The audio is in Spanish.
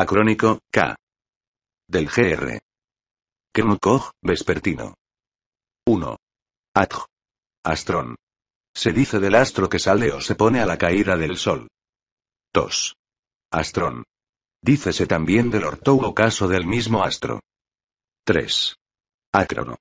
Acrónico, K. Del GR. Kermukoj, vespertino. 1. Atj. Astrón. Se dice del astro que sale o se pone a la caída del sol. 2. Astrón. Dícese también del orto o del mismo astro. 3. Acrono.